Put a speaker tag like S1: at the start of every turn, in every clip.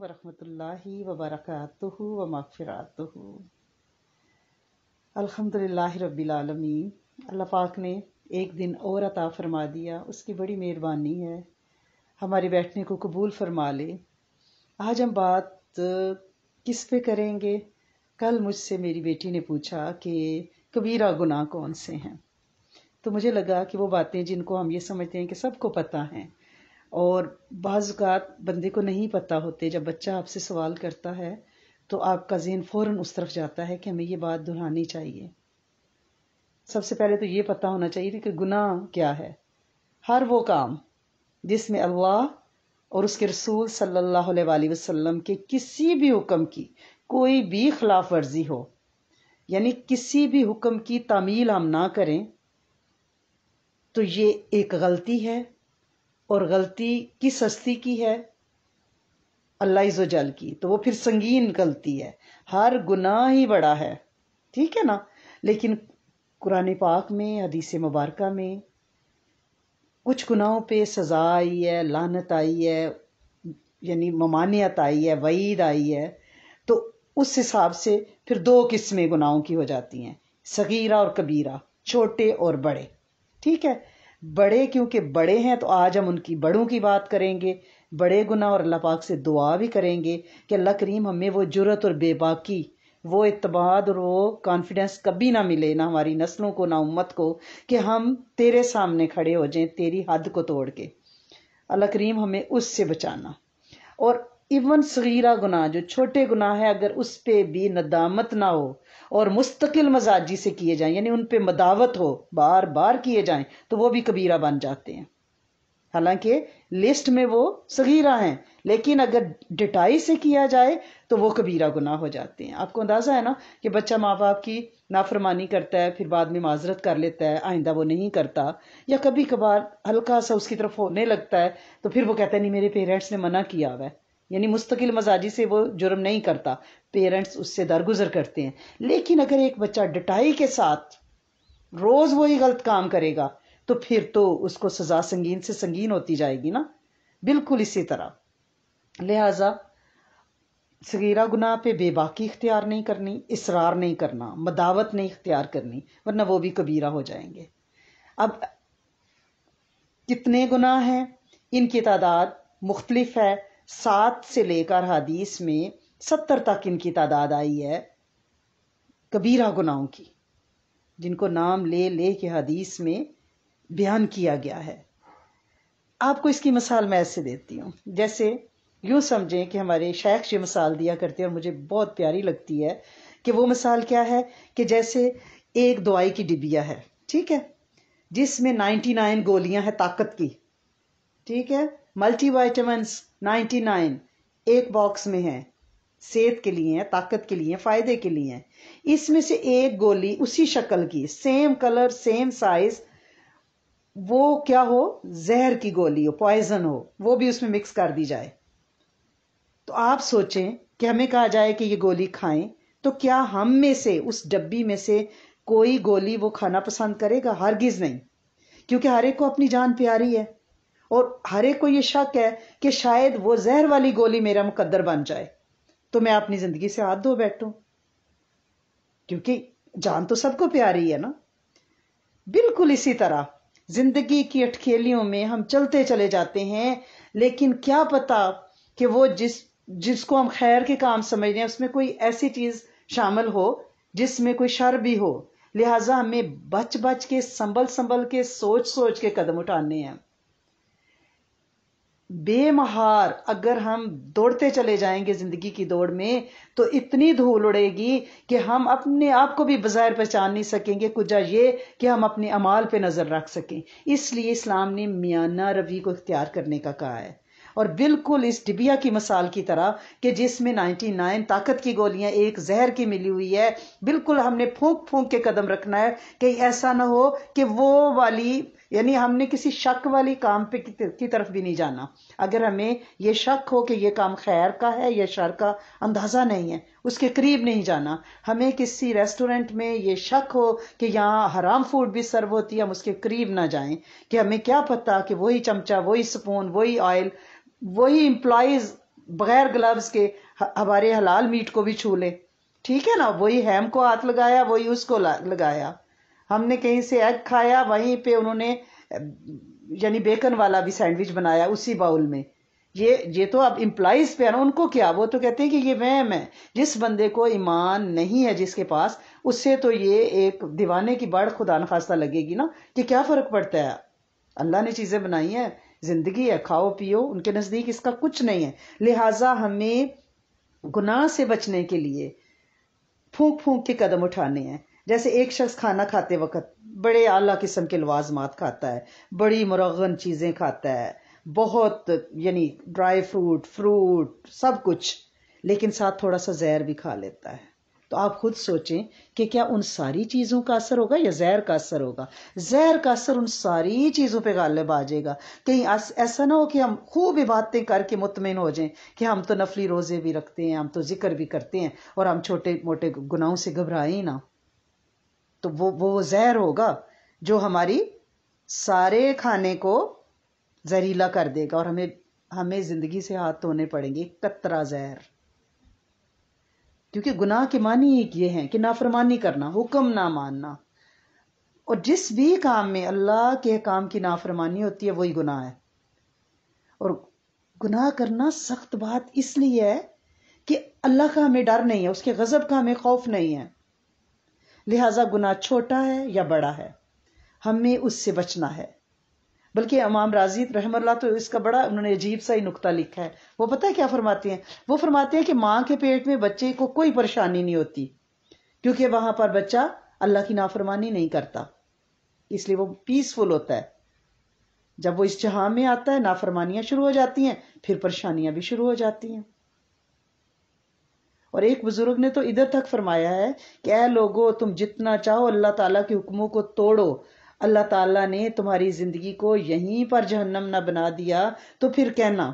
S1: वरहमतुल्लाहि वबरकातुहु व मगफिरातुहु अल्हम्दुलिल्लाहि अल्लाह पाक ने एक दिन और अता फरमा दिया उसकी बड़ी मेहरबानी है हमारे बैठने को कबूल फरमा ले आज हम बात किस पे करेंगे कल मुझसे मेरी बेटी ने पूछा कि कबीरा गुनाह कौन से हैं तो मुझे लगा कि वो बातें जिनको हम ये समझते हैं कि सबको पता है और बाज़ात बंदे को नहीं पता होते जब बच्चा आपसे सवाल करता है तो आपका जहन फ़ौर उस तरफ जाता है कि हमें ये बात दोहरानी चाहिए सबसे पहले तो ये पता होना चाहिए कि गुनाह क्या है हर वो काम जिसमें अल्लाह और उसके रसूल सल्लल्लाहु अलैहि वसल्लम के किसी भी हुक्म की कोई भी खिलाफ वर्जी हो यानी किसी भी हुक्म की तामील हम ना करें तो ये एक गलती है और गलती किस हस्ती की है अल्लाह जल की तो वो फिर संगीन गलती है हर गुनाह ही बड़ा है ठीक है ना लेकिन कुरान पाक में हदीस मुबारक में कुछ गुनाहों पे सज़ा आई है लानत आई है यानी ममानियत आई है वईद आई है तो उस हिसाब से फिर दो किस्में गुनाहों की हो जाती हैं सगीरा और कबीरा छोटे और बड़े ठीक है बड़े क्योंकि बड़े हैं तो आज हम उनकी बड़ों की बात करेंगे बड़े गुना और अल्लाह पाक से दुआ भी करेंगे कि अल्लाह करीम हमें वो जुरत और बेबाकी वो इतबाद और वो कॉन्फिडेंस कभी ना मिले ना हमारी नस्लों को ना उम्मत को कि हम तेरे सामने खड़े हो जाएं तेरी हद को तोड़ के अल्लाह करीम हमें उससे बचाना और इवन सगीरा गुनाह जो छोटे गुनाह है अगर उस पर भी नदामत ना हो और मुस्तकिल मजाजी से किए जाएं यानी उन पर मदावत हो बार बार किए जाएं तो वो भी कबीरा बन जाते हैं हालांकि लिस्ट में वो सगीरा हैं लेकिन अगर डिटाई से किया जाए तो वो कबीरा गुनाह हो जाते हैं आपको अंदाज़ा है ना कि बच्चा माँ बाप की नाफरमानी करता है फिर बाद में माजरत कर लेता है आइंदा वो नहीं करता या कभी कभार हल्का सा उसकी तरफ होने लगता है तो फिर वो कहता है नहीं मेरे पेरेंट्स ने मना किया हुआ है यानी मुस्तकिल मजाजी से वो जुर्म नहीं करता पेरेंट्स उससे दरगुजर करते हैं लेकिन अगर एक बच्चा डटाई के साथ रोज़ वही गलत काम करेगा तो फिर तो उसको सज़ा संगीन से संगीन होती जाएगी ना बिल्कुल इसी तरह लिहाजा सगीरा गुनाह पे बेबाकी इख्तियार नहीं करनी इसरार नहीं करना मदावत नहीं इख्तियार करनी वरना वो भी कबीरा हो जाएंगे अब कितने गुनाह हैं इनकी तादाद मुख्तलिफ है सात से लेकर हदीस में सत्तर तक इनकी तादाद आई है कबीरा गुनाहों की जिनको नाम ले ले के हदीस में बयान किया गया है आपको इसकी मिसाल मैं ऐसे देती हूँ जैसे यूं समझें कि हमारे शेख जी मिसाल दिया करते हैं और मुझे बहुत प्यारी लगती है कि वो मिसाल क्या है कि जैसे एक दवाई की डिबिया है ठीक है जिसमें नाइन गोलियां हैं ताकत की ठीक है मल्टीवाइटमिन्स नाइन्टी नाइन एक बॉक्स में है सेहत के लिए है ताकत के लिए फ़ायदे के लिए है इसमें से एक गोली उसी शक्ल की सेम कलर सेम साइज़ वो क्या हो जहर की गोली हो पॉइजन हो वो भी उसमें मिक्स कर दी जाए तो आप सोचें कि हमें कहा जाए कि ये गोली खाएं तो क्या हम में से उस डब्बी में से कोई गोली वो खाना पसंद करेगा हरगिज नहीं क्योंकि हर एक को अपनी जान प्यारी है और हर एक को ये शक है कि शायद वो जहर वाली गोली मेरा मुकद्दर बन जाए तो मैं अपनी जिंदगी से हाथ धो बैठूं क्योंकि जान तो सबको प्यारी है ना बिल्कुल इसी तरह जिंदगी की अटखेलियों में हम चलते चले जाते हैं लेकिन क्या पता कि वो जिस जिसको हम खैर के काम समझ रहे हैं उसमें कोई ऐसी चीज शामिल हो जिसमें कोई शर भी हो लिहाजा हमें बच बच के संभल संभल के सोच सोच के कदम उठाने हैं बेमहार अगर हम दौड़ते चले जाएंगे जिंदगी की दौड़ में तो इतनी धूल उड़ेगी कि हम अपने आप को भी बाजार पहचान नहीं सकेंगे कुजा ये कि हम अपने अमाल पे नज़र रख सकें इसलिए इस्लाम ने मियाना रवि को इख्तियार करने का कहा है और बिल्कुल इस डिबिया की मिसाल की तरह कि जिसमें 99 ताकत की गोलियां एक जहर की मिली हुई है बिल्कुल हमने फूंक फूंक के कदम रखना है कहीं ऐसा ना हो कि वो वाली यानी हमने किसी शक वाली काम पे की तरफ भी नहीं जाना अगर हमें ये शक हो कि ये काम खैर का है या शर का अंदाज़ा नहीं है उसके करीब नहीं जाना हमें किसी रेस्टोरेंट में ये शक हो कि यहाँ हराम फूड भी सर्व होती है हम उसके करीब ना जाएं कि हमें क्या पता कि वही चमचा वही स्पून वही ऑयल वही इम्प्लॉज बगैर ग्लव्स के हमारे हलाल मीट को भी छू ले ठीक है ना वही हैम को हाथ लगाया वही उसको लगाया हमने कहीं से एग खाया वहीं पे उन्होंने यानी बेकन वाला भी सैंडविच बनाया उसी बाउल में ये ये तो अब इम्प्लाइज पे ना उनको क्या वो तो कहते हैं कि ये वहम है जिस बंदे को ईमान नहीं है जिसके पास उससे तो ये एक दीवाने की बाढ़ खुदा खास्ता लगेगी ना कि क्या फ़र्क पड़ता है अल्लाह ने चीज़ें बनाई है ज़िंदगी है खाओ पियो उनके नज़दीक इसका कुछ नहीं है लिहाजा हमें गुनाह से बचने के लिए फूंक फूंक के कदम उठाने हैं जैसे एक शख्स खाना खाते वक्त बड़े आला किस्म के लवाजमात खाता है बड़ी मुरगन चीज़ें खाता है बहुत यानी ड्राई फ्रूट फ्रूट सब कुछ लेकिन साथ थोड़ा सा जहर भी खा लेता है तो आप खुद सोचें कि क्या उन सारी चीज़ों का असर होगा या जहर का असर होगा जहर का असर उन सारी चीज़ों पे गालिब आ जाएगा कहीं ऐसा ना हो कि हम खूब इबादतें करके मुतमिन हो जाएं कि हम तो नफली रोज़े भी रखते हैं हम तो जिक्र भी करते हैं और हम छोटे मोटे गुनाहों से घबराए ना तो वो वो जहर होगा जो हमारी सारे खाने को जहरीला कर देगा और हमें हमें ज़िंदगी से हाथ धोने पड़ेंगे कतरा जहर क्योंकि गुनाह के मानी एक ये हैं कि नाफरमानी करना हुक्म ना मानना और जिस भी काम में अल्लाह के काम की नाफरमानी होती है वही गुनाह है और गुनाह करना सख्त बात इसलिए है कि अल्लाह का हमें डर नहीं है उसके गज़ब का हमें खौफ नहीं है लिहाजा गुना छोटा है या बड़ा है हमें उससे बचना है बल्कि अमाम राजी रहमल्ला तो इसका बड़ा उन्होंने अजीब सा ही नुकता लिखा है वो पता है क्या फरमाते हैं वो फरमाते हैं कि माँ के पेट में बच्चे को कोई परेशानी नहीं होती क्योंकि वहां पर बच्चा अल्लाह की नाफरमानी नहीं करता इसलिए वो पीसफुल होता है जब वो इस जहां में आता है नाफरमानियां शुरू हो जाती हैं फिर परेशानियां भी शुरू हो जाती हैं और एक बुजुर्ग ने तो इधर तक फरमाया है कि ए लोगो तुम जितना चाहो अल्लाह ताला के हुक्मों को तोड़ो अल्लाह ताला ने तुम्हारी जिंदगी को यहीं पर जहन्नम ना बना दिया तो फिर कहना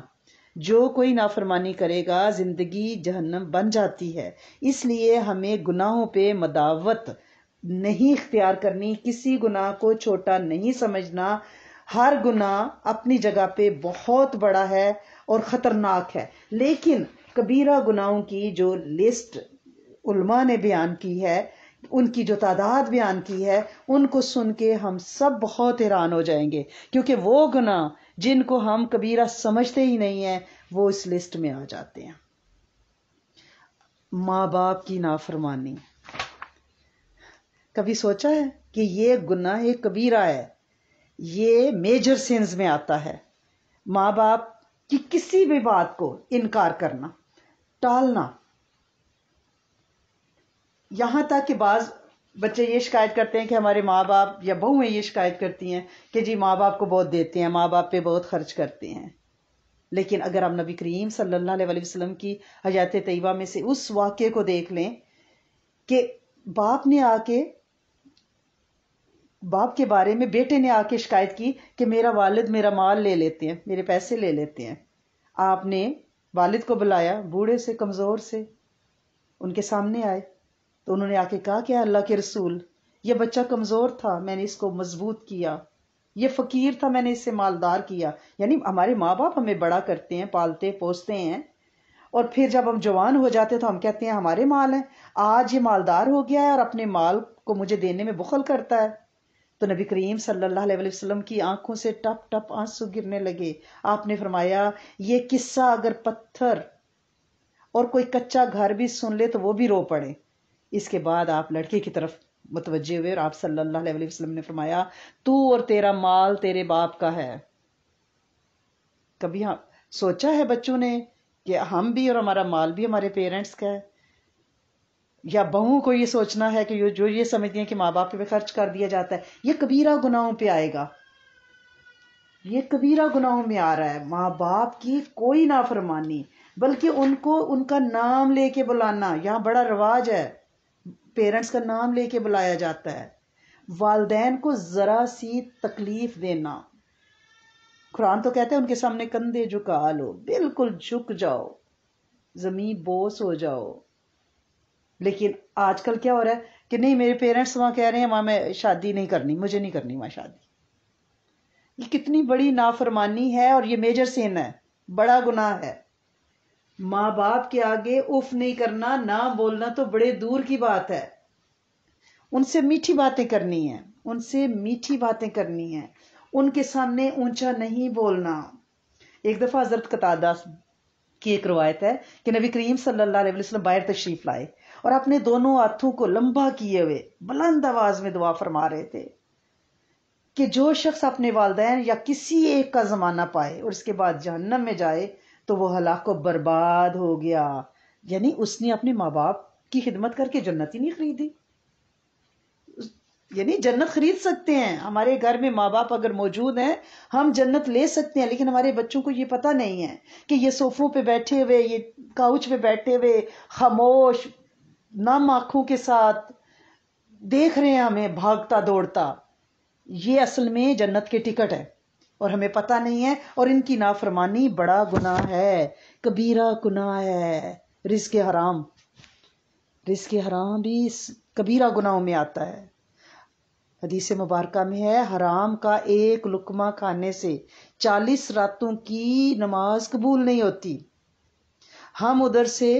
S1: जो कोई नाफरमानी करेगा जिंदगी जहन्नम बन जाती है इसलिए हमें गुनाहों पे मदावत नहीं इख्तियार करनी किसी गुनाह को छोटा नहीं समझना हर गुनाह अपनी जगह पे बहुत बड़ा है और ख़तरनाक है लेकिन कबीरा गुनाहों की जो लिस्ट उलमा ने बयान की है उनकी जो तादाद बयान की है उनको सुन के हम सब बहुत हैरान हो जाएंगे क्योंकि वो गुना जिनको हम कबीरा समझते ही नहीं हैं वो इस लिस्ट में आ जाते हैं माँ बाप की नाफरमानी कभी सोचा है कि ये गुनाह ये कबीरा है ये मेजर सिंस में आता है माँ बाप की किसी भी बात को इनकार करना टालना यहां तक कि बाज बच्चे ये शिकायत करते हैं कि हमारे माँ बाप या बहुएं ये शिकायत करती हैं कि जी माँ बाप को बहुत देते हैं माँ बाप पे बहुत खर्च करते हैं लेकिन अगर हम नबी करीम सल्लल्लाहु अलैहि वसल्लम की हजात तयबा में से उस वाक्य को देख लें कि बाप ने आके बाप के बारे में बेटे ने आके शिकायत की कि मेरा वालिद मेरा माल ले लेते हैं मेरे पैसे ले लेते हैं आपने वालिद को बुलाया बूढ़े से कमज़ोर से उनके सामने आए तो उन्होंने आके कहा कि अल्लाह के रसूल ये बच्चा कमज़ोर था मैंने इसको मजबूत किया ये फ़कीर था मैंने इसे मालदार किया यानी हमारे माँ बाप हमें बड़ा करते हैं पालते पोसते हैं और फिर जब हम जवान हो जाते हैं तो हम कहते हैं हमारे माल हैं आज ये मालदार हो गया है और अपने माल को मुझे देने में बुखल करता है तो नबी करीम सल्लल्लाहु अलैहि वसल्लम की आंखों से टप टप आंसू गिरने लगे आपने फरमाया ये किस्सा अगर पत्थर और कोई कच्चा घर भी सुन ले तो वो भी रो पड़े इसके बाद आप लड़के की तरफ मुतवजे हुए और आप सल्लल्लाहु अलैहि वसल्लम ने फरमाया तू और तेरा माल तेरे बाप का है कभी हाँ सोचा है बच्चों ने कि हम भी और हमारा माल भी हमारे पेरेंट्स का है या बहू को ये सोचना है कि जो ये समझती है कि माँ बाप पे खर्च कर दिया जाता है ये कबीरा गुनाहों पे आएगा ये कबीरा गुनाहों में आ रहा है माँ बाप की कोई नाफरमानी बल्कि उनको उनका नाम लेके बुलाना यहाँ बड़ा रवाज है पेरेंट्स का नाम लेके बुलाया जाता है वालदेन को ज़रा सी तकलीफ देना कुरान तो कहते हैं उनके सामने कंधे झुका लो बिल्कुल झुक जाओ ज़मीन बोस हो जाओ लेकिन आजकल क्या हो रहा है कि नहीं मेरे पेरेंट्स वहां कह रहे हैं वहां मैं शादी नहीं करनी मुझे नहीं करनी वहां शादी ये कितनी बड़ी नाफरमानी है और ये मेजर सेन है बड़ा गुनाह है माँ बाप के आगे उफ नहीं करना ना बोलना तो बड़े दूर की बात है उनसे मीठी बातें करनी है उनसे मीठी बातें करनी है उनके सामने ऊंचा नहीं बोलना एक दफ़ा हजरत कतादास की एक रवायत है कि नबी करीम सल्लल्लाहु अलैहि वसल्लम बाहर तशरीफ लाए और अपने दोनों हाथों को लंबा किए हुए बुलंद आवाज में दुआ फरमा रहे थे कि जो शख्स अपने वालदेन या किसी एक का ज़माना पाए और उसके बाद जहन्नम में जाए तो वो हलाक बर्बाद हो गया यानी उसने अपने माँ बाप की खिदमत करके जन्नत ही नहीं खरीदी यानी जन्नत खरीद सकते हैं हमारे घर में माँ बाप अगर मौजूद हैं हम जन्नत ले सकते हैं लेकिन हमारे बच्चों को ये पता नहीं है कि ये सोफों पे बैठे हुए ये काउच पे बैठे हुए खामोश नम आंखों के साथ देख रहे हैं हमें भागता दौड़ता ये असल में जन्नत के टिकट है और हमें पता नहीं है और इनकी नाफरमानी बड़ा गुनाह है कबीरा गुनाह है रिस्क हराम रिस्क हराम भी कबीरा गुनाहों में आता है हदीस मुबारक में है हराम का एक लुकमा खाने से चालीस रातों की नमाज कबूल नहीं होती हम उधर से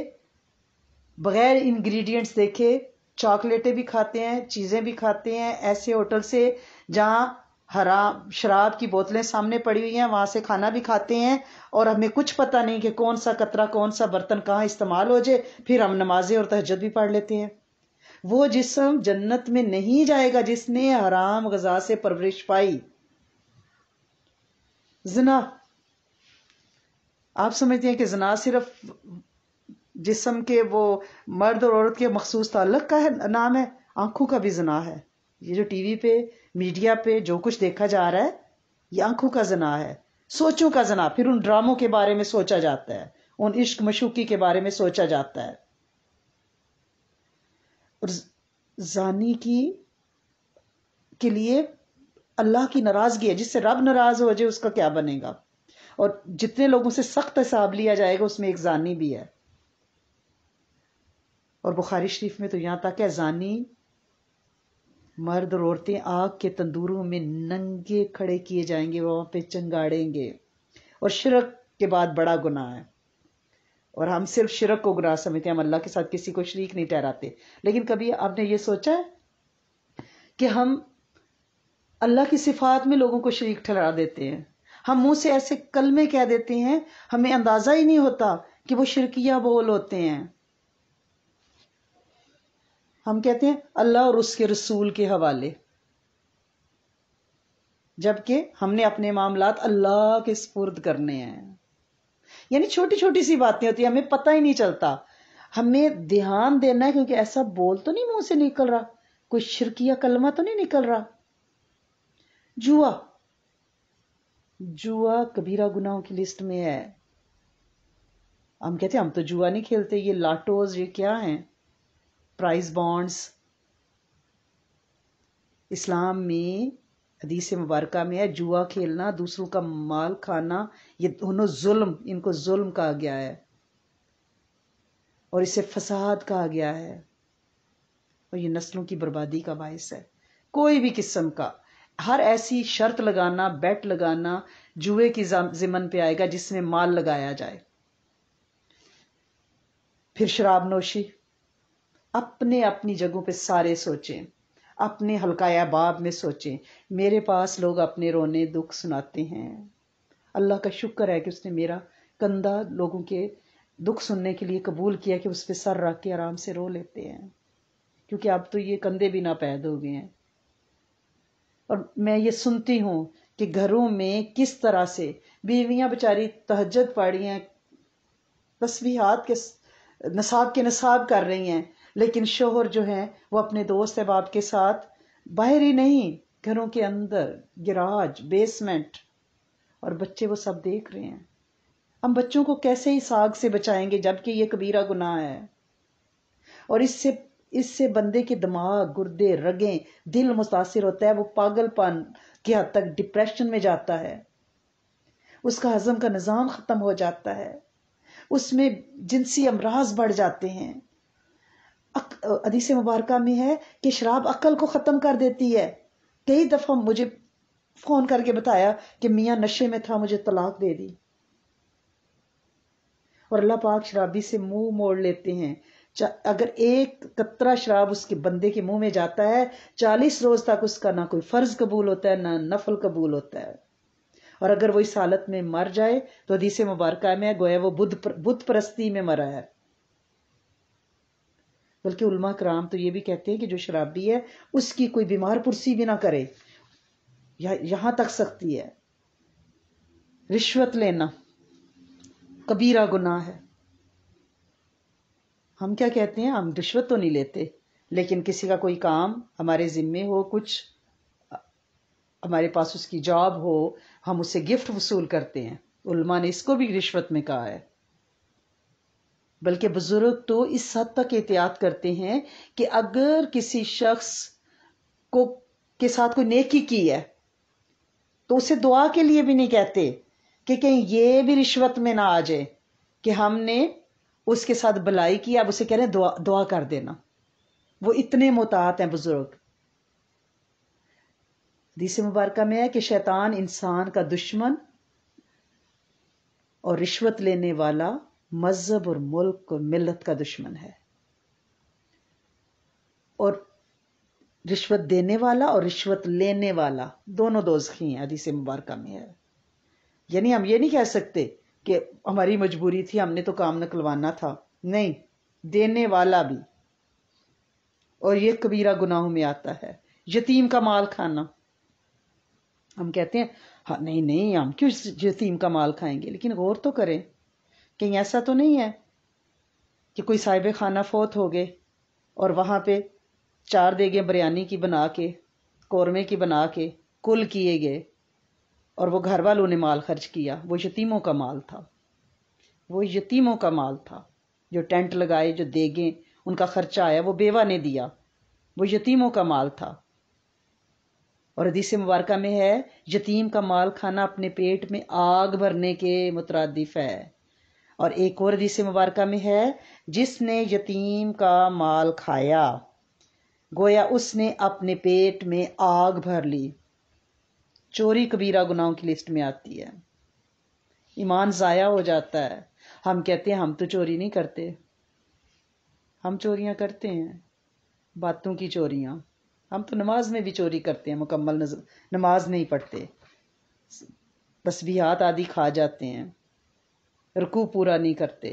S1: बगैर इंग्रेडिएंट्स देखे चॉकलेटें भी खाते हैं चीज़ें भी खाते हैं ऐसे होटल से जहाँ हरा शराब की बोतलें सामने पड़ी हुई हैं वहाँ से खाना भी खाते हैं और हमें कुछ पता नहीं कि कौन सा कतरा कौन सा बर्तन कहाँ इस्तेमाल हो जाए फिर हम नमाजें और तहजद भी पढ़ लेते हैं वो जिसम जन्नत में नहीं जाएगा जिसने हराम गजा से परवरिश पाई जना आप समझते हैं कि जना सिर्फ जिसम के वो मर्द और औरत के मखसूस तल्लक का है नाम है आंखों का भी जना है ये जो टीवी पे मीडिया पे जो कुछ देखा जा रहा है ये आंखों का जना है सोचों का जना फिर उन ड्रामों के बारे में सोचा जाता है उन इश्क मशूकी के बारे में सोचा जाता है और जानी की के लिए अल्लाह की नाराजगी है जिससे रब नाराज हो जाए उसका क्या बनेगा और जितने लोगों से सख्त हिसाब लिया जाएगा उसमें एक जानी भी है और बुखारी शरीफ में तो यहाँ तक है जानी मर्द और औरतें आग के तंदूरों में नंगे खड़े किए जाएंगे वहां पे चंगाड़ेंगे और शिरक के बाद बड़ा गुनाह है और हम सिर्फ शिरक को गुनाह समझते हैं हम अल्लाह के साथ किसी को शरीक नहीं ठहराते लेकिन कभी आपने ये सोचा है कि हम अल्लाह की सिफात में लोगों को शरीक ठहरा देते हैं हम मुंह से ऐसे कलमे कह देते हैं हमें अंदाजा ही नहीं होता कि वो शिरकिया बोल होते हैं हम कहते हैं अल्लाह और उसके रसूल के हवाले जबकि हमने अपने मामला अल्लाह के स्पुर्द करने हैं यानी छोटी छोटी सी बातें होती है हमें पता ही नहीं चलता हमें ध्यान देना है क्योंकि ऐसा बोल तो नहीं मुंह से निकल रहा कोई शिरकिया कलमा तो नहीं निकल रहा जुआ जुआ कबीरा गुनाहों की लिस्ट में है हम कहते हैं हम तो जुआ नहीं खेलते ये लाटोज ये क्या हैं प्राइस बॉन्ड्स इस्लाम में हदीस मुबारक में है जुआ खेलना दूसरों का माल खाना ये दोनों जुल्म इनको जुल्म कहा गया है और इसे फसाद कहा गया है और ये नस्लों की बर्बादी का बायस है कोई भी किस्म का हर ऐसी शर्त लगाना बैट लगाना जुए की जिमन पे आएगा जिसमें माल लगाया जाए फिर शराब नोशी अपने अपनी जगहों पे सारे सोचें अपने हल्का बाब में सोचें मेरे पास लोग अपने रोने दुख सुनाते हैं अल्लाह का शुक्र है कि उसने मेरा कंधा लोगों के दुख सुनने के लिए कबूल किया कि उस पर सर रख के आराम से रो लेते हैं क्योंकि अब तो ये कंधे भी ना पैद हो गए हैं और मैं ये सुनती हूँ कि घरों में किस तरह से बीवियां बेचारी तहजद पाड़ी हैं तस्वीर के नसाब के नसाब कर रही हैं लेकिन शोहर जो है वो अपने दोस्त अहबाब के साथ बाहर ही नहीं घरों के अंदर गिराज बेसमेंट और बच्चे वो सब देख रहे हैं हम बच्चों को कैसे इस आग से बचाएंगे जबकि ये कबीरा गुनाह है और इससे इससे बंदे के दिमाग गुर्दे रगें दिल मुतासर होता है वो पागलपन की हद तक डिप्रेशन में जाता है उसका हजम का निज़ाम ख़त्म हो जाता है उसमें जिनसी अमराज बढ़ जाते हैं अदीस मुबारक में है कि शराब अक्ल को ख़त्म कर देती है कई दफ़ा मुझे फ़ोन करके बताया कि मियाँ नशे में था मुझे तलाक दे दी और अल्लाह पाक शराबी से मुंह मोड़ लेते हैं अगर एक कतरा शराब उसके बंदे के मुंह में जाता है चालीस रोज तक उसका ना कोई फर्ज कबूल होता है ना नफल कबूल होता है और अगर वो इस हालत में मर जाए तो हदीस मुबारक में गोया वो बुद्ध बुद्ध परस्ती में मरा है बल्कि उलमा कराम तो ये भी कहते हैं कि जो शराबी है उसकी कोई बीमार पुरसी भी ना करे या, यहाँ तक सकती है रिश्वत लेना कबीरा गुनाह है हम क्या कहते हैं हम रिश्वत तो नहीं लेते लेकिन किसी का कोई काम हमारे जिम्मे हो कुछ हमारे पास उसकी जॉब हो हम उसे गिफ्ट वसूल करते हैं उल्मा ने इसको भी रिश्वत में कहा है बल्कि बुजुर्ग तो इस हद तक एहतियात करते हैं कि अगर किसी शख्स को के साथ कोई नेकी की है तो उसे दुआ के लिए भी नहीं कहते कि कहीं ये भी रिश्वत में ना आ जाए कि हमने उसके साथ भलाई की अब उसे कह रहे हैं दुआ दुआ कर देना वो इतने मोहतात हैं बुजुर्ग हदीस मुबारक में है कि शैतान इंसान का दुश्मन और रिश्वत लेने वाला मज़हब और मुल्क और मिलत का दुश्मन है और रिश्वत देने वाला और रिश्वत लेने वाला दोनों दोजखी हैं अदीसी मुबारक में है यानी हम ये नहीं कह सकते कि हमारी मजबूरी थी हमने तो काम निकलवाना था नहीं देने वाला भी और ये कबीरा गुनाहों में आता है यतीम का माल खाना हम कहते हैं हाँ नहीं नहीं हम क्यों यतीम का माल खाएंगे लेकिन गौर तो करें कहीं ऐसा तो नहीं है कि कोई साहिब खाना फोत हो गए और वहाँ पे चार देगे बिरयानी की बना के कौरमे की बना के कुल किए गए और वो घर वालों ने माल खर्च किया वो यतीमों का माल था वो यतीमों का माल था जो टेंट लगाए जो देगे उनका खर्चा आया वो बेवा ने दिया वो यतीमों का माल था और हदीस मुबारक में है यतीम का माल खाना अपने पेट में आग भरने के मुतरदिफ है और एक और हदीस मुबारक में है जिसने यतीम का माल खाया गोया उसने अपने पेट में आग भर ली चोरी कबीरा गुनाहों की लिस्ट में आती है ईमान ज़ाया हो जाता है हम कहते हैं हम तो चोरी नहीं करते हम चोरियां करते हैं बातों की चोरियां हम तो नमाज में भी चोरी करते हैं मुकम्मल नमाज नहीं पढ़ते हाथ आदि खा जाते हैं रुकू पूरा नहीं करते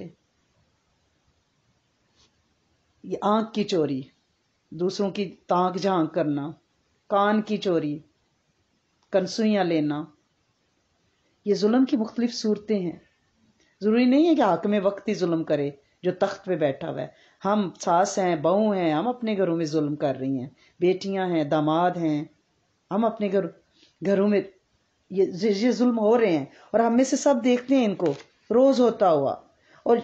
S1: ये की चोरी दूसरों की ताक झांक करना कान की चोरी कंसुइयाँ लेना ये जुल्म की मुख्तलिफ सूरतें हैं ज़रूरी नहीं है कि में वक्त ही जुल्म करे जो तख्त पे बैठा हुआ है हम सास हैं बहू हैं हम अपने घरों में जुल्म कर रही हैं बेटियां हैं दामाद हैं हम अपने घर घरों में ये ये जुल्म हो रहे हैं और हम में से सब देखते हैं इनको रोज़ होता हुआ और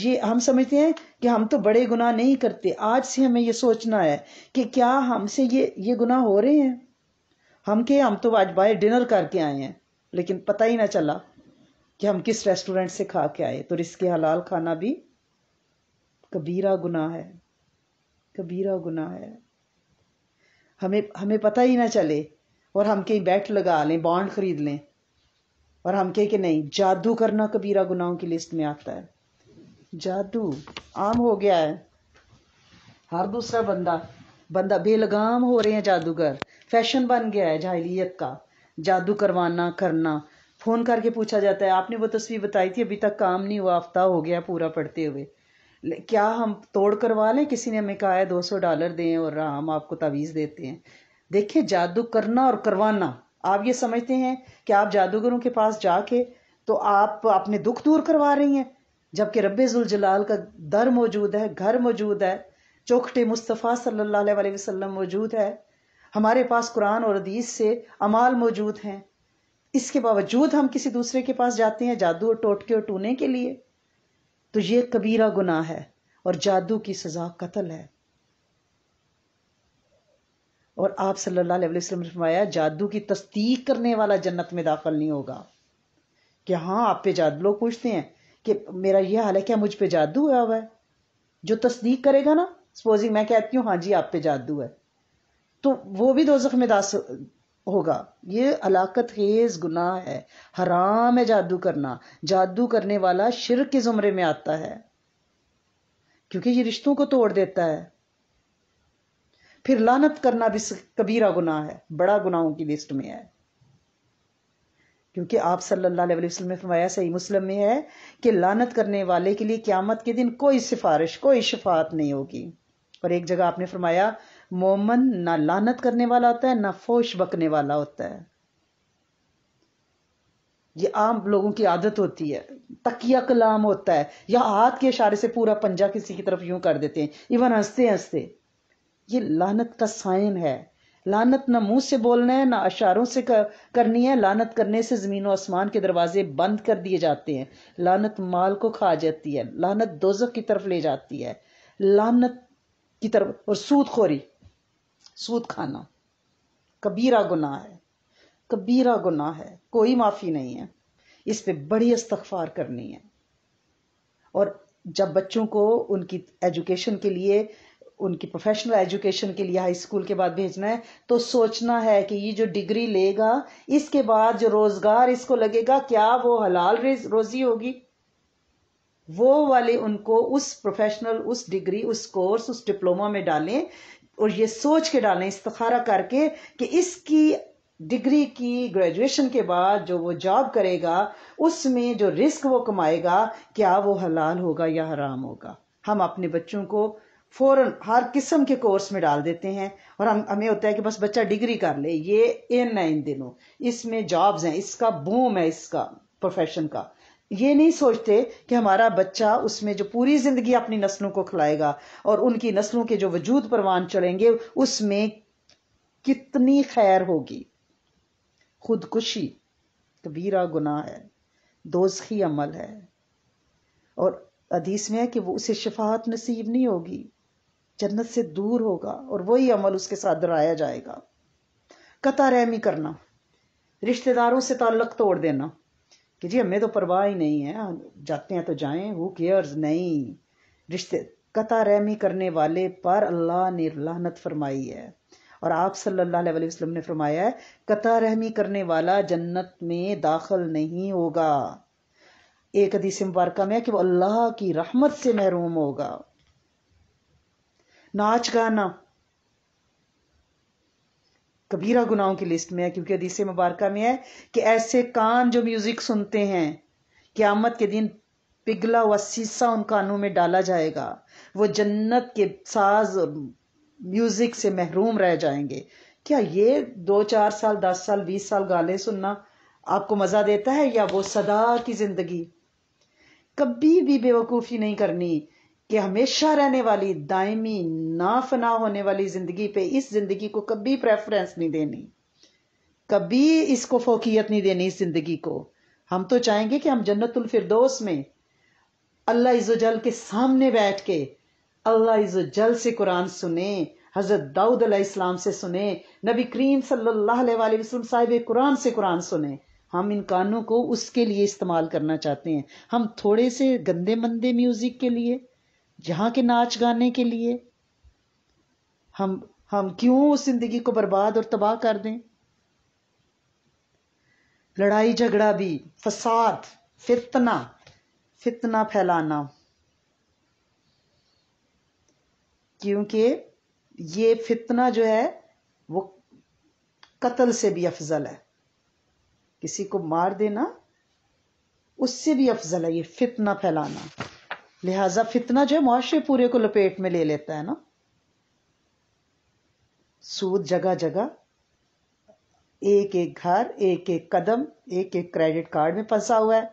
S1: ये हम समझते हैं कि हम तो बड़े गुनाह नहीं करते आज से हमें ये सोचना है कि क्या हमसे ये ये गुनाह हो रहे हैं हम के हम तो आज बाहर डिनर करके आए हैं लेकिन पता ही ना चला कि हम किस रेस्टोरेंट से खा के आए तो रिस्के हलाल खाना भी कबीरा गुनाह है कबीरा गुनाह है हमें हमें पता ही ना चले और हम कहीं बैठ लगा लें बॉन्ड खरीद लें और हम कहे कि नहीं जादू करना कबीरा गुनाहों की लिस्ट में आता है जादू आम हो गया है हर दूसरा बंदा बंदा बेलगाम हो रहे हैं जादूगर फैशन बन गया है जाहिलियत का जादू करवाना करना फोन करके पूछा जाता है आपने वो तस्वीर बताई थी अभी तक काम नहीं हुआ हफ्ता हो गया पूरा पढ़ते हुए क्या हम तोड़ करवा लें किसी ने हमें कहा है दो सौ डॉलर दें और हम आपको तावीज़ देते हैं देखिए जादू करना और करवाना आप ये समझते हैं कि आप जादूगरों के पास जाके तो आप अपने दुख दूर करवा रही हैं जबकि रब जलाल का दर मौजूद है घर मौजूद है चौखटे मुस्तफ़ा सल्लल्लाहु अलैहि वसल्लम मौजूद है हमारे पास कुरान और हदीस से अमाल मौजूद हैं इसके बावजूद हम किसी दूसरे के पास जाते हैं जादू और टोटके और टूने के लिए तो ये कबीरा गुनाह है और जादू की सज़ा कतल है और आप सल्लल्लाहु अलैहि वसल्लम ने फरमाया जादू की तस्दीक करने वाला जन्नत में दाखिल नहीं होगा कि हाँ आप पे जादू लोग पूछते हैं कि मेरा यह हाल है क्या मुझ पे जादू हुआ हुआ है जो तस्दीक करेगा ना सपोजिंग मैं कहती हूँ हाँ जी आप पे जादू है तो वो भी दो में दास होगा ये हलाकत खेज गुनाह है हराम है जादू करना जादू करने वाला शिर के जुमरे में आता है क्योंकि ये रिश्तों को तोड़ देता है फिर लानत करना भी कबीरा गुनाह है बड़ा गुनाहों की लिस्ट में है क्योंकि आप सल्लल्लाहु अलैहि वसल्लम ने फरमाया सही मुस्लिम में है कि लानत करने वाले के लिए क्यामत के दिन कोई सिफारिश कोई शफात नहीं होगी और एक जगह आपने फरमाया मोमन ना लानत करने वाला होता है ना फोश बकने वाला होता है ये आम लोगों की आदत होती है तकिया कलाम होता है या हाथ के इशारे से पूरा पंजा किसी की तरफ यूं कर देते हैं इवन हंसते हंसते ये लानत का साइन है लानत ना मुंह से बोलना है ना अशारों से कर, करनी है लानत करने से जमीन और आसमान के दरवाजे बंद कर दिए जाते हैं लानत माल को खा जाती है लानत दोजक की तरफ ले जाती है लानत की तरफ और सूद खोरी सूद खाना कबीरा गुनाह है कबीरा गुनाह है कोई माफ़ी नहीं है इस पे बड़ी इस्तफार करनी है और जब बच्चों को उनकी एजुकेशन के लिए उनकी प्रोफेशनल एजुकेशन के लिए हाई स्कूल के बाद भेजना है तो सोचना है कि ये जो डिग्री लेगा इसके बाद जो रोजगार इसको लगेगा क्या वो हलाल रोजी होगी वो वाले उनको उस प्रोफेशनल उस डिग्री उस कोर्स उस डिप्लोमा में डालें और ये सोच के डालें इस्तखारा करके कि इसकी डिग्री की ग्रेजुएशन के बाद जो वो जॉब करेगा उसमें जो रिस्क वो कमाएगा क्या वो हलाल होगा या हराम होगा हम अपने बच्चों को फ़ौरन हर किस्म के कोर्स में डाल देते हैं और हम हमें होता है कि बस बच्चा डिग्री कर ले ये इन है इन दिनों इसमें जॉब्स हैं इसका बूम है इसका प्रोफेशन का ये नहीं सोचते कि हमारा बच्चा उसमें जो पूरी ज़िंदगी अपनी नस्लों को खिलाएगा और उनकी नस्लों के जो वजूद परवान चलेंगे उसमें कितनी खैर होगी खुदकुशी कबीरा तो गुनाह है दोजखी अमल है और अदीस में है कि वो उसे शफात नसीब नहीं होगी जन्नत से दूर होगा और वही अमल उसके साथ दोहराया जाएगा कतार रहमी करना रिश्तेदारों से ताल्लक तोड़ देना कि जी हमें तो परवाह ही नहीं है जाते हैं तो जाएं हु केयर्स नहीं रिश्ते कतार रहमी करने वाले पर अल्लाह ने लानत फरमाई है और आप सल्लल्लाहु अलैहि वसल्लम ने फरमाया है कतार रहमी करने वाला जन्नत में दाखिल नहीं होगा एक हदीस मुबारक में है कि वो अल्लाह की रहमत से महरूम होगा नाच गाना कबीरा गुनाहों की लिस्ट में है क्योंकि हदीस मुबारक में है कि ऐसे कान जो म्यूजिक सुनते हैं क्यामत के दिन पिघला हुआ सीसा उन कानों में डाला जाएगा वो जन्नत के साज म्यूजिक से महरूम रह जाएंगे क्या ये दो चार साल दस साल बीस साल गाने सुनना आपको मजा देता है या वो सदा की जिंदगी कभी भी बेवकूफी नहीं करनी कि हमेशा रहने वाली दायमी ना फना होने वाली जिंदगी पे इस जिंदगी को कभी प्रेफरेंस नहीं देनी कभी इसको फोकियत नहीं देनी इस जिंदगी को हम तो चाहेंगे कि हम जन्नतुल फिरदोस में अल्लाह इज़ल के सामने बैठ के अल्लाह इज़ल से कुरान सुने हजरत दाऊद इस्लाम से सुने नबी करीम सल्लल्लाहु अलैहि वसल्लम साहिब कुरान से कुरान सुने हम इन कानों को उसके लिए इस्तेमाल करना चाहते हैं हम थोड़े से गंदे मंदे म्यूजिक के लिए यहां के नाच गाने के लिए हम हम क्यों उस जिंदगी को बर्बाद और तबाह कर दें लड़ाई झगड़ा भी फसाद फितना फितना फैलाना क्योंकि ये फितना जो है वो कत्ल से भी अफजल है किसी को मार देना उससे भी अफजल है ये फितना फैलाना लिहाजा फितना जो है मुआशरे पूरे को लपेट में ले लेता है ना सूद जगह जगह एक एक घर एक एक कदम एक एक क्रेडिट कार्ड में फंसा हुआ है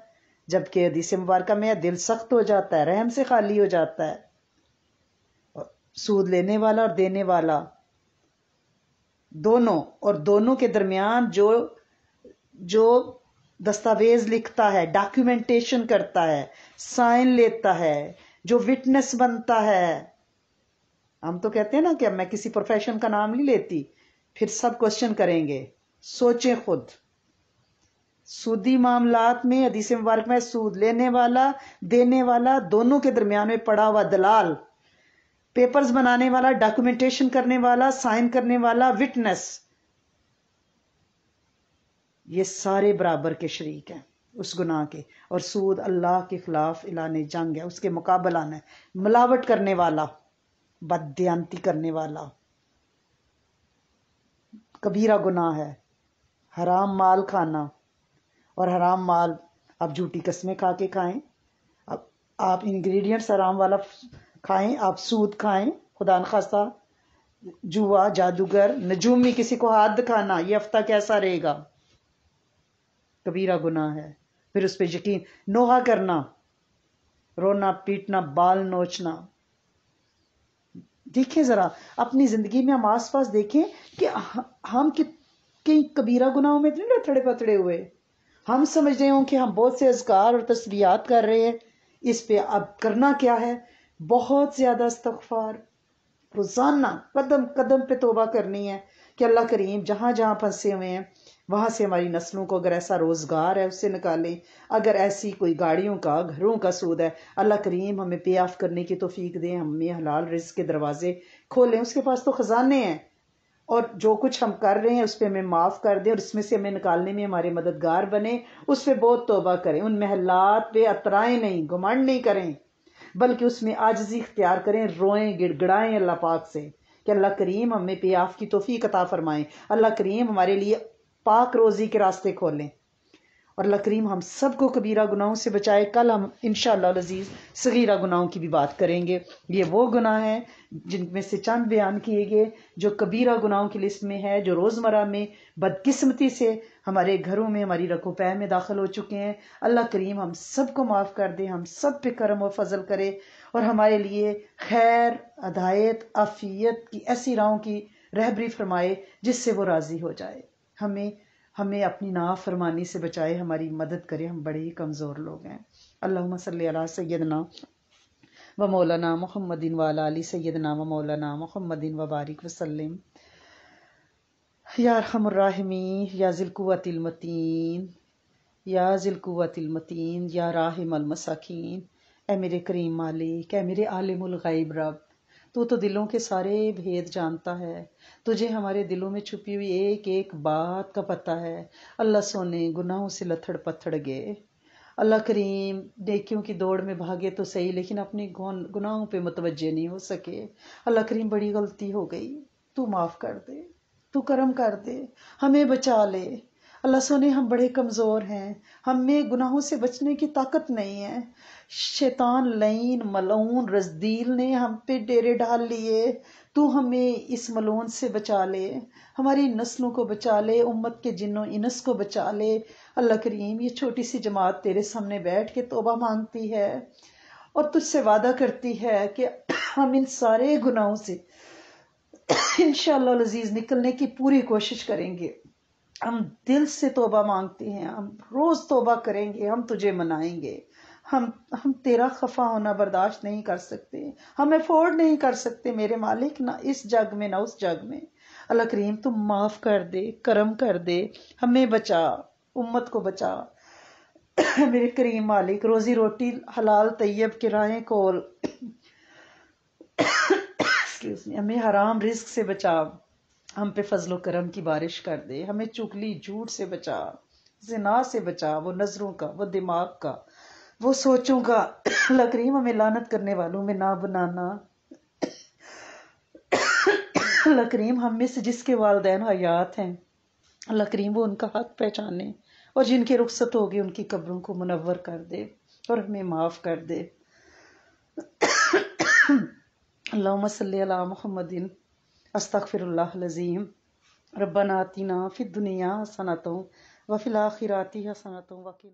S1: जबकि से मुबारक में दिल सख्त हो जाता है रहम से खाली हो जाता है सूद लेने वाला और देने वाला दोनों और दोनों के दरमियान जो जो दस्तावेज लिखता है डॉक्यूमेंटेशन करता है साइन लेता है जो विटनेस बनता है हम तो कहते हैं ना कि मैं किसी प्रोफेशन का नाम नहीं लेती फिर सब क्वेश्चन करेंगे सोचे खुद सूदी मामलात में अदीस मुबारक में सूद लेने वाला देने वाला दोनों के दरमियान में पड़ा हुआ दलाल पेपर्स बनाने वाला डॉक्यूमेंटेशन करने वाला साइन करने वाला विटनेस ये सारे बराबर के शरीक हैं उस गुनाह के और सूद अल्लाह के खिलाफ इलाने जंग है उसके मुकाबला है मिलावट करने वाला बदयांती करने वाला कबीरा गुनाह है हराम माल खाना और हराम माल आप झूठी कस्में खा के खाएं आप आप इंग्रेडिएंट्स हराम वाला खाएं आप सूद खाएं खुदा खासा जुआ जादूगर नजूमी किसी को हाथ दिखाना ये हफ्ता कैसा रहेगा कबीरा गुनाह है फिर उस पर यकीन नोहा करना रोना पीटना बाल नोचना देखें ज़रा अपनी ज़िंदगी में हम आस पास देखें कि हम कई कबीरा गुनाहों में इतने तो लथड़े पथड़े हुए हम समझ रहे हों कि हम बहुत से अजगार और तस्वीयात कर रहे हैं इस पे अब करना क्या है बहुत ज़्यादा इस्तफार रोज़ाना कदम कदम पे तोबा करनी है कि अल्लाह करीम जहां जहां फंसे हुए हैं वहाँ से हमारी नस्लों को अगर ऐसा रोज़गार है उससे निकालें अगर ऐसी कोई गाड़ियों का घरों का सूद है अल्लाह करीम हमें पे ऑफ करने की तोफ़ीक दें हमें हलाल रिज के दरवाज़े खोलें उसके पास तो ख़जाने हैं और जो कुछ हम कर रहे हैं उस पर हमें माफ़ कर दें और इसमें से हमें निकालने में हमारे मददगार बने उस पर बहुत तोबा करें उन महलात पे अतराएं नहीं घुमांड नहीं करें बल्कि उसमें आजजी इख्तियार करें रोएं गिड़गड़ाएं अल्लाह पाक से कि अल्लाह करीम हमें पे आफ की तोफ़ी कता फरमाएं अल्लाह करीम हमारे लिए पाक रोज़ी के रास्ते खोलें और लकरीम हम सब को कबीरा गुनाहों से बचाए कल हम इन शजीज़ सगीरा गुनाहों की भी बात करेंगे ये वो गुनाह हैं जिनमें से चंद बयान किए गए जो कबीरा गुनाहों की लिस्ट में है जो रोज़मर्रा में बदकिस्मती से हमारे घरों में हमारी रखोपै में दाखिल हो चुके हैं अल्लाह करीम हम सब को माफ़ कर दे हम सब पे करम और फजल करे और हमारे लिए खैर अदायत आफियत की ऐसी राहों की रहबरी फरमाए जिससे वो राज़ी हो जाए हमें हमें अपनी नाफरमानी से बचाए हमारी मदद करे हम बड़े ही कमज़ोर लोग हैं अल्लाह सल सैदना व मौलाना मोहम्मदिन वाला अली ना व मौलाना मोहम्मदिन वबारिक वसलम या रहमी या ज़िलकुतिलमतीन या ज़िलकुतिलमतीन या राहिम ए मेरे करीम मालिक ए मेरे आलिम रब तू तो दिलों के सारे भेद जानता है तुझे हमारे दिलों में छुपी हुई एक एक बात का पता है अल्लाह सोने गुनाहों से लथड़ पथड़ गए अल्लाह करीम नेकियों की दौड़ में भागे तो सही लेकिन अपने गुनाहों पे मुतवजे नहीं हो सके अल्लाह करीम बड़ी गलती हो गई तू माफ़ कर दे तू करम कर दे हमें बचा ले अल्लाह सोने हम बड़े कमज़ोर हैं हम में गुनाहों से बचने की ताकत नहीं है शैतान लईन मलून रजदील ने हम पे डेरे डाल लिए तू हमें इस मलून से बचा ले हमारी नस्लों को बचा ले उम्मत के जिनों इनस को बचा ले अल्लाह करीम ये छोटी सी जमात तेरे सामने बैठ के तोबा मांगती है और तुझसे वादा करती है कि हम इन सारे गुनाहों से इन शजीज़ निकलने की पूरी कोशिश करेंगे हम दिल से तोबा मांगते हैं हम रोज तोबा करेंगे हम तुझे मनाएंगे हम हम तेरा खफा होना बर्दाश्त नहीं कर सकते हम अफोर्ड नहीं कर सकते मेरे मालिक ना इस जग में ना उस जग में अल्लाह करीम तुम माफ़ कर दे करम कर दे हमें बचा उम्मत को बचा मेरे करीम मालिक रोज़ी रोटी हलाल तैयब किराए को हमें हराम रिस्क से बचा हम पे फजल करम की बारिश कर दे हमें चुगली झूठ से बचा जिना से बचा वो नज़रों का वो दिमाग का वो सोचों का लकरीम हमें लानत करने वालों में ना बनाना लकरीम हम में से जिसके वालदेन हयात हैं लकरीम वो उनका हक पहचाने और जिनके रुख्सत होगी उनकी कब्रों को मुनवर कर दे और हमें माफ़ कर दे अल्लाह सल मोहम्मदिन अस्तफ़िरल्लाजीम रबना आतना फ़िर दुनिया हसनातों वफ़िल आखिराती हसनातों वकीना